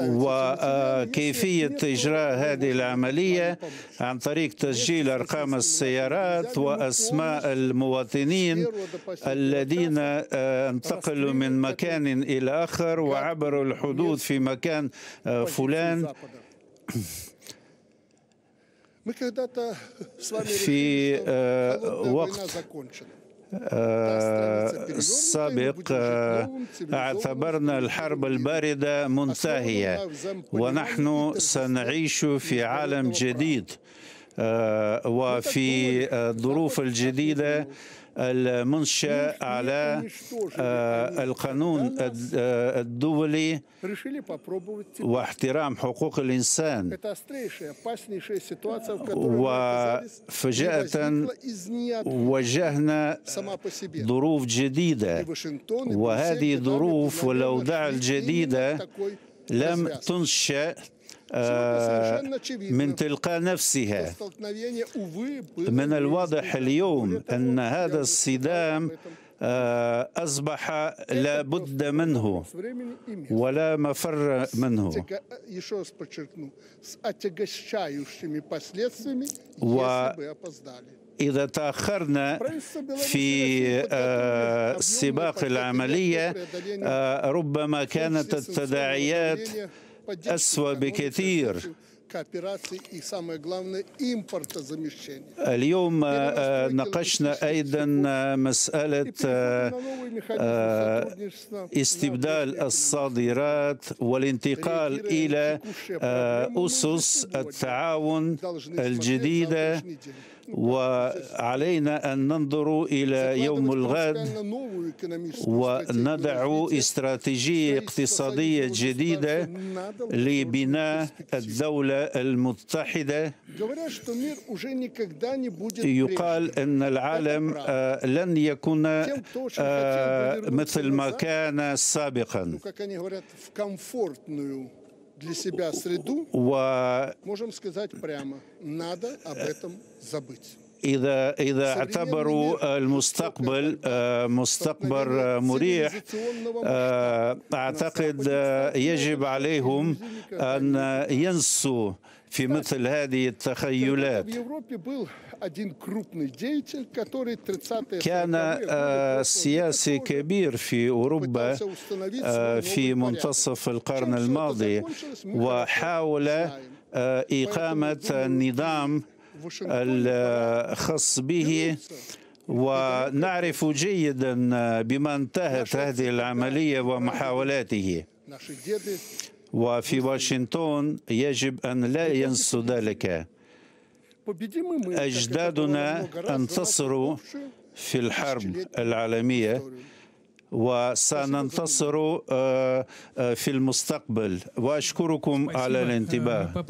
وكيفية آه، إجراء هذه العملية عن طريق تسجيل أرقام السيارات وأسماء المواطنين الذين آه، انتقلوا من مكان إلى آخر وعبروا الحدود في مكان آه، فلان في وقت آه، السابق آه، اعتبرنا الحرب الباردة منتهية ونحن سنعيش في عالم جديد آه، وفي الظروف الجديدة المنشأ على آه، القانون آه، الدولي واحترام حقوق الإنسان وفجأة واجهنا ظروف جديدة وهذه الظروف والأوضاع الجديدة لم تنشأ آه، من تلقاء نفسها من الواضح اليوم أن هذا الصدام آه، أصبح لا بد منه ولا مفر منه وإذا تأخرنا في آه، سباق العملية ربما كانت التداعيات أسوأ بكثير اليوم آه، يعني ناقشنا أيضا مسألة آه، آه، استبدال الصادرات والانتقال إلى أسس التعاون الجديدة وعلينا أن ننظر إلى يوم الغد ونضع استراتيجية اقتصادية جديدة لبناء الدولة المتحدة يقال أن العالم آه، لن يكون آه، مثل ما كان سابقا для себя среду, можем сказать прямо, надо об этом забыть. إذا إذا اعتبروا المستقبل مستقبل مريح أعتقد يجب عليهم أن ينسوا في مثل هذه التخيلات. كان سياسي كبير في أوروبا في منتصف القرن الماضي وحاول إقامة النظام الخاص به ونعرف جيدا بما انتهت هذه العملية ومحاولاته وفي واشنطن يجب أن لا ينسوا ذلك أجدادنا انتصروا في الحرب العالمية وسننتصر آه، في المستقبل واشكركم على الانتباه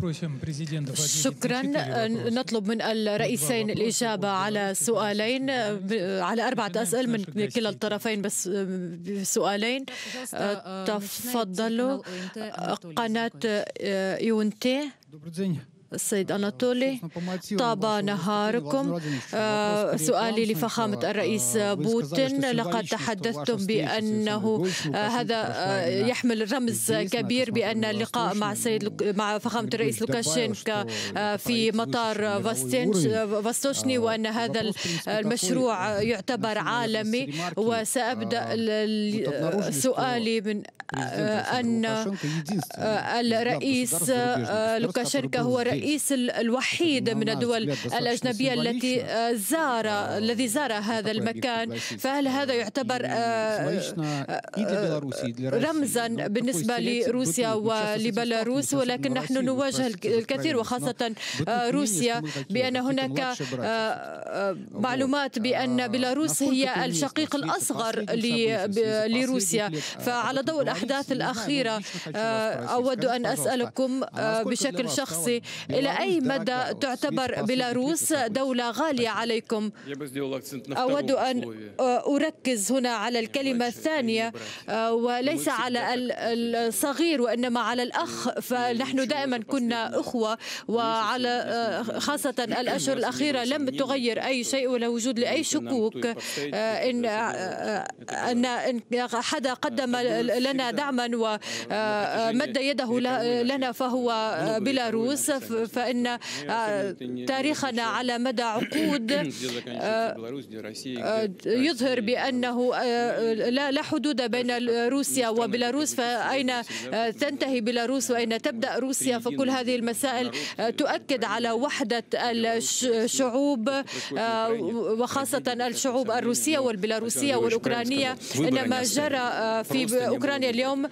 э, شكرا э, نطلب من الرئيسين الاجابه على سؤالين э, على اربعه اسئله من كلا الطرفين بس آه، سؤالين آه، تفضلوا قناه يونتي السيد أناتولي طاب نهاركم سؤالي لفخامة الرئيس بوتين لقد تحدثتم بأنه هذا يحمل رمز كبير بأن اللقاء مع السيد مع فخامة الرئيس لوكاشينكا في مطار فاستوشني وأن هذا المشروع يعتبر عالمي وسأبدأ سؤالي من أن الرئيس لوكاشينكا هو رئيس الرئيس الوحيد من الدول الأجنبية التي زار الذي زار هذا المكان فهل هذا يعتبر رمزا بالنسبة لروسيا ولبيلاروس ولكن نحن نواجه الكثير وخاصة روسيا بأن هناك معلومات بأن بيلاروس هي الشقيق الأصغر لروسيا فعلى ضوء الأحداث الأخيرة أود أن أسألكم بشكل شخصي إلى أي مدى تعتبر بيلاروس دولة غالية عليكم أود أن أركز هنا على يعني الكلمة الثانية يعني وليس على الصغير وإنما على الأخ فنحن دائما كنا أخوة وعلى خاصة الأشهر الأخيرة لم تغير أي شيء ولا وجود لأي شكوك إن أن حدا قدم آه، لنا دعما ومد آه، آه، يده لنا فهو بيلاروس فإن آه، تاريخنا على مدى عقود آه، يظهر بأنه آه، لا حدود بين روسيا وبيلاروس فأين تنتهي بيلاروس وأين تبدأ روسيا فكل هذه المسائل تؤكد على وحدة الشعوب وخاصة الشعوب الروسية والبيلاروسية والأوكرانية إن ما جرى في أوكرانيا اليوم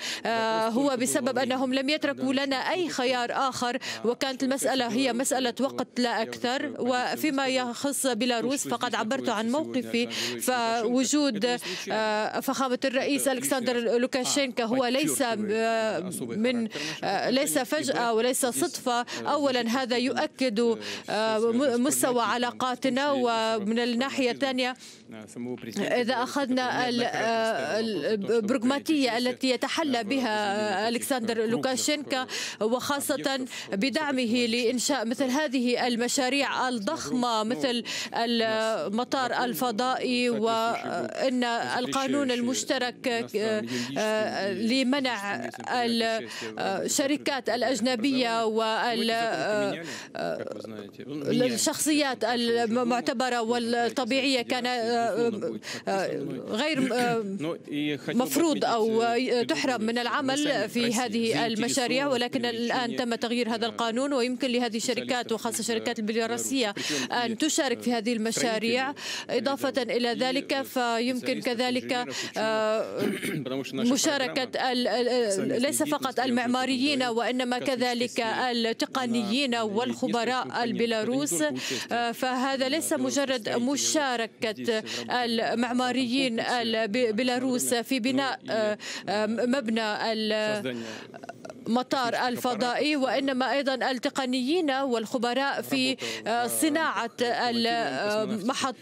هو بسبب أنهم لم يتركوا لنا أي خيار آخر وكانت المسائل المسألة هي مسألة وقت لا أكثر وفيما يخص بيلاروس فقد عبرت عن موقفي فوجود آه، فخامة الرئيس ألكسندر لوكاشينكا هو ليس من آه، ليس فجأة وليس صدفة أولا هذا يؤكد آه، مستوى علاقاتنا ومن الناحية الثانية إذا أخذنا البرغماتية التي يتحلى بها ألكسندر لوكاشينكا وخاصة بدعمه لإنشاء مثل هذه المشاريع الضخمة مثل المطار الفضائي وإن القانون المشترك لمنع الشركات الأجنبية والشخصيات المعتبرة والطبيعية كان آه، آه، آه، غير إيه، مفروض أو تحرم من العمل في هذه المشاريع ولكن الآن تم تغيير هذا نعم. القانون ويمكن لهذه الشركات وخاصة الشركات البيلاروسية أن تشارك في هذه المشاريع إضافة إلى ذلك فيمكن كذلك مشاركة ليس فقط المعماريين وإنما كذلك التقنيين والخبراء البيلاروس فهذا ليس مجرد مشاركة المعماريين البيلاروس في بناء آه، آه، مبنى المطار الفضائي وإنما أيضا التقنيين والخبراء في آه، صناعة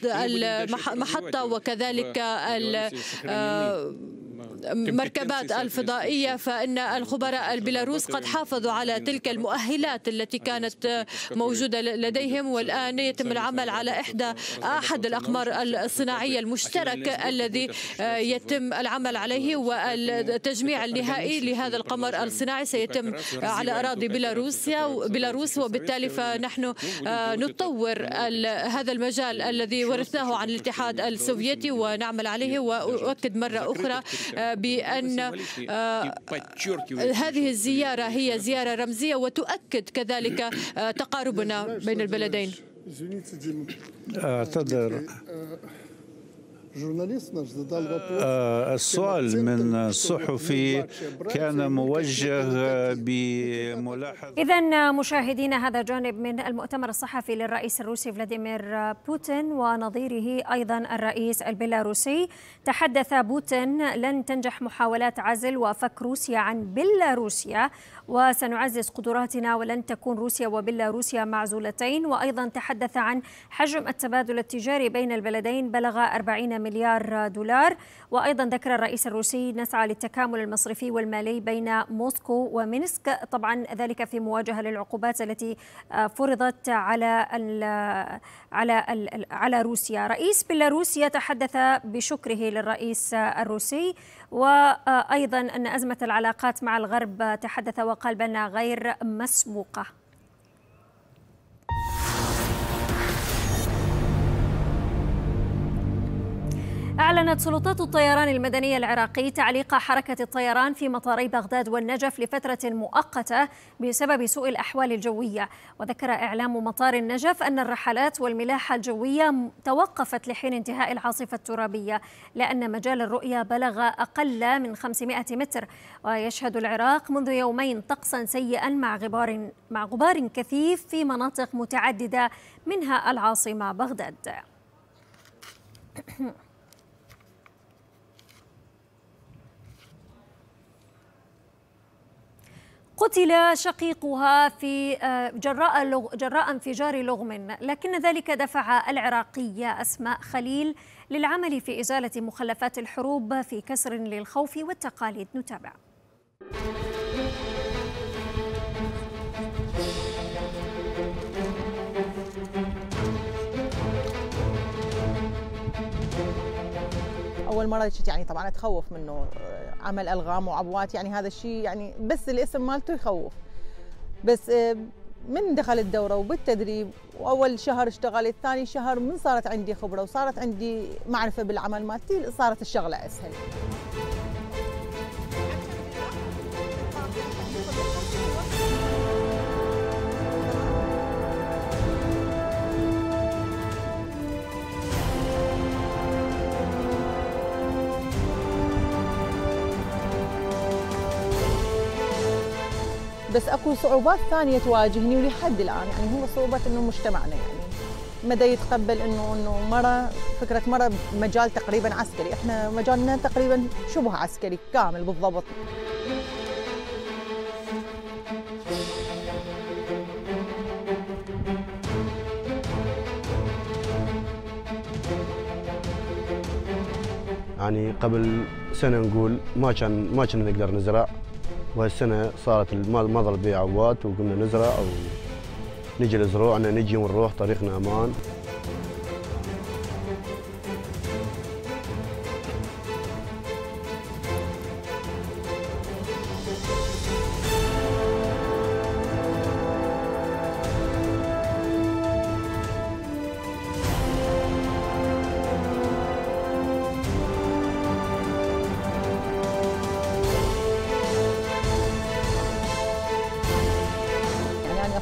المحطة وكذلك أيوة، مركبات الفضائية فإن الخبراء البيلاروس قد حافظوا على تلك المؤهلات التي كانت موجودة لديهم والآن يتم العمل على إحدى أحد الأقمار الصناعية المشترك الذي يتم العمل عليه والتجميع النهائي لهذا القمر الصناعي سيتم على أراضي بيلاروسيا بيلاروس وبالتالي فنحن نطور هذا المجال الذي ورثناه عن الاتحاد السوفيتي ونعمل عليه وأؤكد مرة أخرى آه، بأن آه، هذه الزيارة هي زيارة رمزية وتؤكد كذلك آه، تقاربنا بين البلدين. آه، آه، السؤال من الصحفي آه، كان موجه بملاحظة إذا مشاهدينا هذا جانب من المؤتمر الصحفي للرئيس الروسي فلاديمير بوتين ونظيره أيضا الرئيس البيلاروسي تحدث بوتين لن تنجح محاولات عزل وفك روسيا عن بيلاروسيا وسنعزز قدراتنا ولن تكون روسيا وبيلاروسيا معزولتين وأيضا تحدث عن حجم التبادل التجاري بين البلدين بلغ 40 مليار دولار وأيضا ذكر الرئيس الروسي نسعى للتكامل المصرفي والمالي بين موسكو ومينسك طبعا ذلك في مواجهة للعقوبات التي آه، فرضت على على على روسيا رئيس بيلاروسيا تحدث بشكره للرئيس الروسي وأيضا أن أزمة العلاقات مع الغرب تحدث وقال بأنها غير مسبوقة أعلنت سلطات الطيران المدني العراقي تعليق حركة الطيران في مطاري بغداد والنجف لفترة مؤقتة بسبب سوء الأحوال الجوية وذكر إعلام مطار النجف أن الرحلات والملاحة الجوية توقفت لحين انتهاء العاصفة الترابية لأن مجال الرؤية بلغ أقل من 500 متر ويشهد العراق منذ يومين طقسا سيئا مع غبار, مع غبار كثيف في مناطق متعددة منها العاصمة بغداد قتل شقيقها في آه، جراء جراء انفجار لغم لكن ذلك دفع العراقيه اسماء خليل للعمل في ازاله مخلفات الحروب في كسر للخوف والتقاليد نتابع اول مره يعني طبعا اتخوف منه عمل الغام وعبوات يعني هذا الشيء يعني بس الاسم مالته يخوف بس آه، من دخل الدورة وبالتدريب وأول شهر اشتغلت ثاني شهر من صارت عندي خبرة وصارت عندي معرفة بالعمل مالتي صارت الشغلة أسهل بس اكو صعوبات ثانيه تواجهني ولحد الان يعني هو صعوبات انه مجتمعنا يعني مدى يتقبل انه انه مره فكره مره مجال تقريبا عسكري، احنا مجالنا تقريبا شبه عسكري كامل بالضبط. يعني قبل سنه نقول ما كان ما كنا نقدر نزرع وهالسنة صارت المال ما عواد وقمنا نزرع ونجي لزروعنا نجي ونروح طريقنا أمان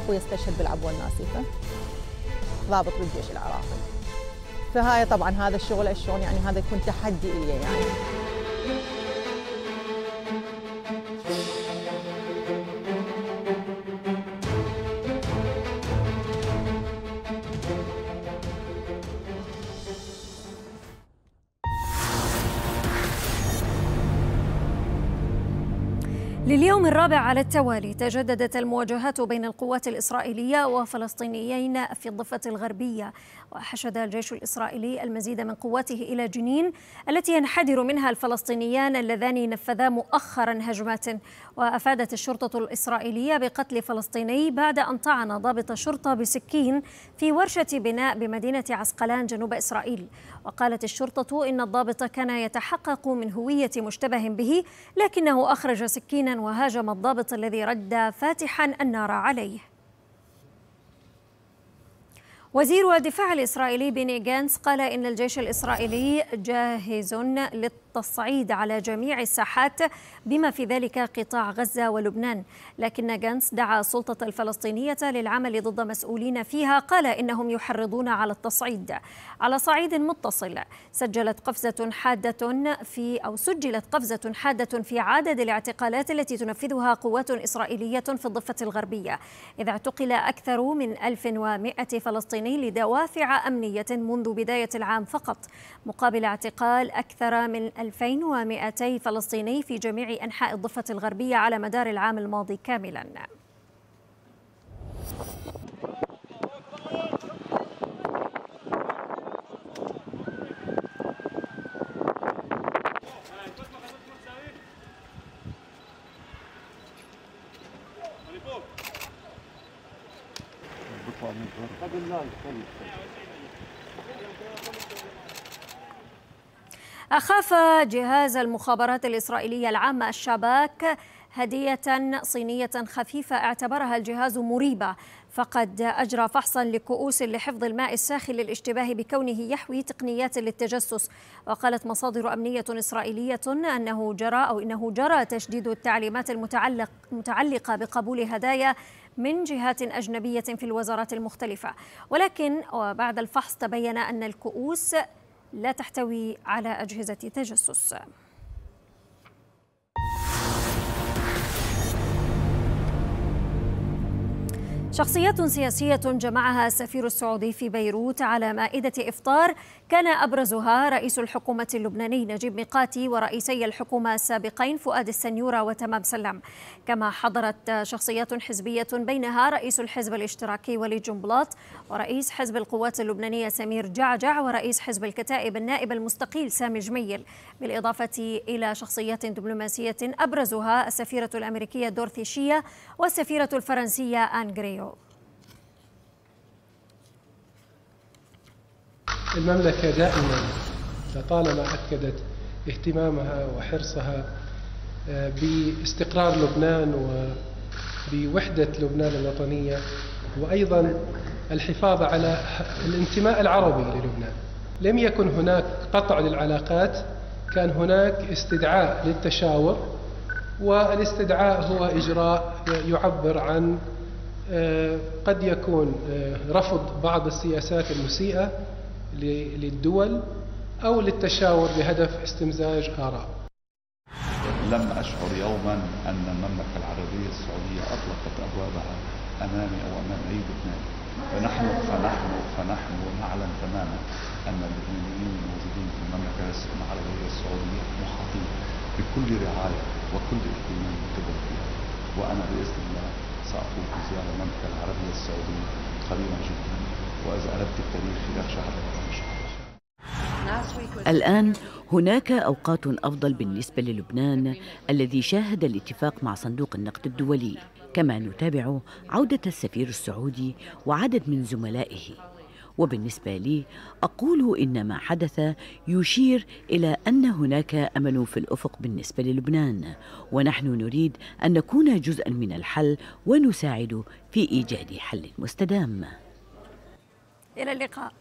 العراق ويستشهد بالعبوه الناسفه ضابط بالجيش العراقي فهاي طبعا هذا الشغل شلون يعني هذا يكون تحدي لي يعني اليوم الرابع على التوالي تجددت المواجهات بين القوات الإسرائيلية وفلسطينيين في الضفة الغربية وحشد الجيش الإسرائيلي المزيد من قواته إلى جنين التي ينحدر منها الفلسطينيان اللذان نفذا مؤخرا هجمات وأفادت الشرطة الإسرائيلية بقتل فلسطيني بعد أن طعن ضابط شرطة بسكين في ورشة بناء بمدينة عسقلان جنوب إسرائيل وقالت الشرطة إن الضابط كان يتحقق من هوية مشتبه به لكنه أخرج سكينا وهاجم الضابط الذي رد فاتحا النار عليه وزير الدفاع الإسرائيلي بيني جانس قال إن الجيش الإسرائيلي جاهز للتصعيد على جميع الساحات بما في ذلك قطاع غزة ولبنان لكن جانس دعا السلطة الفلسطينية للعمل ضد مسؤولين فيها قال إنهم يحرضون على التصعيد على صعيد متصل سجلت قفزة حادة في أو سجلت قفزة حادة في عدد الاعتقالات التي تنفذها قوات إسرائيلية في الضفة الغربية إذ اعتقل أكثر من 1100 فلسطيني الفلسطيني لدوافع أمنية منذ بداية العام فقط مقابل اعتقال أكثر من 2200 فلسطيني في جميع أنحاء الضفة الغربية على مدار العام الماضي كاملاً كشف جهاز المخابرات الإسرائيلية العامة الشباك هدية صينية خفيفة اعتبرها الجهاز مريبة فقد أجرى فحصا لكؤوس لحفظ الماء الساخن للاشتباه بكونه يحوي تقنيات للتجسس وقالت مصادر أمنية إسرائيلية أنه جرى أو إنه جرى تشديد التعليمات المتعلق المتعلقة بقبول هدايا من جهات أجنبية في الوزارات المختلفة ولكن وبعد الفحص تبين أن الكؤوس لا تحتوي على أجهزة تجسس شخصيات سياسية جمعها السفير السعودي في بيروت على مائدة إفطار كان أبرزها رئيس الحكومة اللبناني نجيب ميقاتي ورئيسي الحكومة السابقين فؤاد السنيورة وتمام سلام كما حضرت شخصيات حزبية بينها رئيس الحزب الاشتراكي وليد جنبلاط ورئيس حزب القوات اللبنانية سمير جعجع ورئيس حزب الكتائب النائب المستقيل سامي جميل بالإضافة إلى شخصيات دبلوماسية أبرزها السفيرة الأمريكية دورثي شيا والسفيرة الفرنسية آن غريو المملكة دائما لطالما أكدت اهتمامها وحرصها آه، باستقرار لبنان وبوحدة لبنان الوطنية وأيضا الحفاظ على الانتماء العربي للبنان لم يكن هناك قطع للعلاقات كان هناك استدعاء للتشاور والاستدعاء هو إجراء يعبر عن آه، قد يكون آه، رفض بعض السياسات المسيئة للدول أو للتشاور بهدف استمزاج آراء لم أشعر يوما أن المملكة العربية السعودية أطلقت أبوابها أمامي أو أمام أي لبناني فنحن فنحن فنحن نعلم تماما أن اللبنانيين الموجودين في المملكة العربية السعودية محاطين بكل رعاية وكل اهتمام من فيها وأنا بإذن الله سأقوم بزيارة المملكة العربية السعودية قريبا جدا وإذا أردت التاريخ يخشى شهر الآن هناك أوقات أفضل بالنسبة للبنان الذي شاهد الاتفاق مع صندوق النقد الدولي كما نتابع عودة السفير السعودي وعدد من زملائه وبالنسبة لي أقول إن ما حدث يشير إلى أن هناك أمل في الأفق بالنسبة للبنان ونحن نريد أن نكون جزءا من الحل ونساعد في إيجاد حل مستدام إلى اللقاء